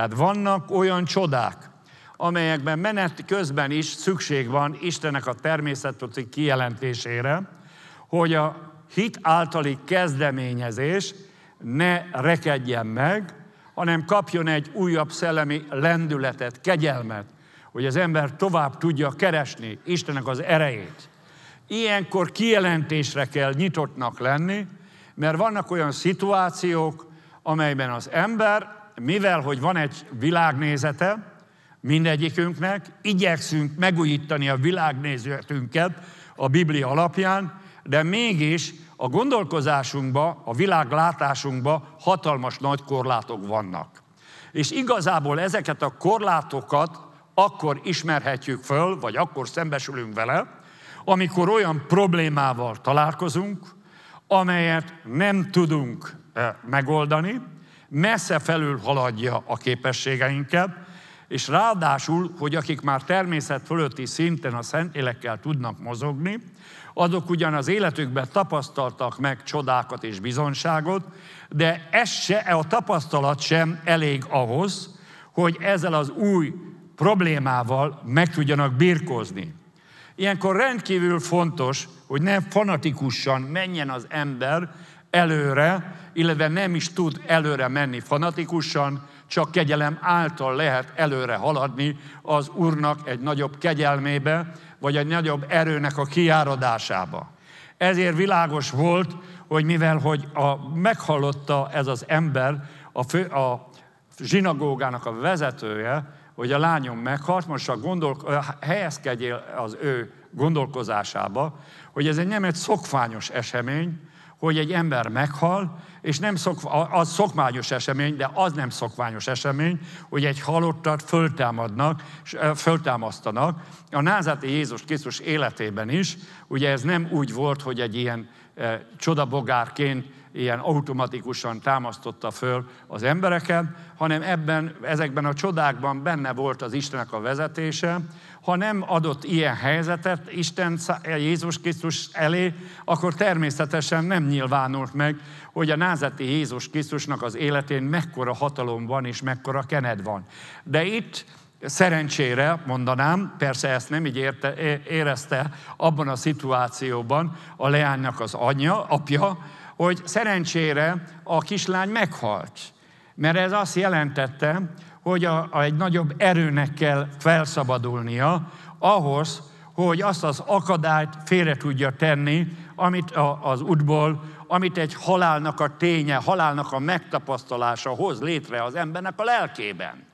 Tehát vannak olyan csodák, amelyekben menet közben is szükség van Istennek a természettuti kijelentésére, hogy a hit általi kezdeményezés ne rekedjen meg, hanem kapjon egy újabb szellemi lendületet, kegyelmet, hogy az ember tovább tudja keresni Istennek az erejét. Ilyenkor kijelentésre kell nyitottnak lenni, mert vannak olyan szituációk, amelyben az ember mivel, hogy van egy világnézete mindegyikünknek, igyekszünk megújítani a világnézetünket a Biblia alapján, de mégis a gondolkozásunkba, a világlátásunkba hatalmas nagy korlátok vannak. És igazából ezeket a korlátokat akkor ismerhetjük föl, vagy akkor szembesülünk vele, amikor olyan problémával találkozunk, amelyet nem tudunk eh, megoldani, messze felül haladja a képességeinket, és ráadásul, hogy akik már természet fölötti szinten a szent élekkel tudnak mozogni, azok ugyan az életükben tapasztaltak meg csodákat és bizonságot, de ez se, a tapasztalat sem elég ahhoz, hogy ezzel az új problémával meg tudjanak birkózni. Ilyenkor rendkívül fontos, hogy nem fanatikusan menjen az ember előre, illetve nem is tud előre menni fanatikusan, csak kegyelem által lehet előre haladni az Úrnak egy nagyobb kegyelmébe, vagy egy nagyobb erőnek a kiáradásába. Ezért világos volt, hogy mivel hogy a, meghallotta ez az ember, a, fő, a zsinagógának a vezetője, hogy a lányom meghalt, most a gondol, helyezkedjél az ő gondolkozásába, hogy ez egy nem egy szokványos esemény, hogy egy ember meghal, és nem szok, az szokványos esemény, de az nem szokványos esemény, hogy egy halottat föltámadnak, föltámasztanak. A názáti Jézus Krisztus életében is, ugye ez nem úgy volt, hogy egy ilyen csodabogárként ilyen automatikusan támasztotta föl az embereket, hanem ebben, ezekben a csodákban benne volt az Istenek a vezetése. Ha nem adott ilyen helyzetet Isten Jézus Krisztus elé, akkor természetesen nem nyilvánult meg, hogy a názeti Jézus Krisztusnak az életén mekkora hatalom van és mekkora kened van. De itt Szerencsére, mondanám, persze ezt nem így érte, érezte abban a szituációban a leánynak az anyja, apja, hogy szerencsére a kislány meghalt. Mert ez azt jelentette, hogy a, a egy nagyobb erőnek kell felszabadulnia ahhoz, hogy azt az akadályt félre tudja tenni, amit a, az útból, amit egy halálnak a ténye, halálnak a megtapasztalása hoz létre az embernek a lelkében.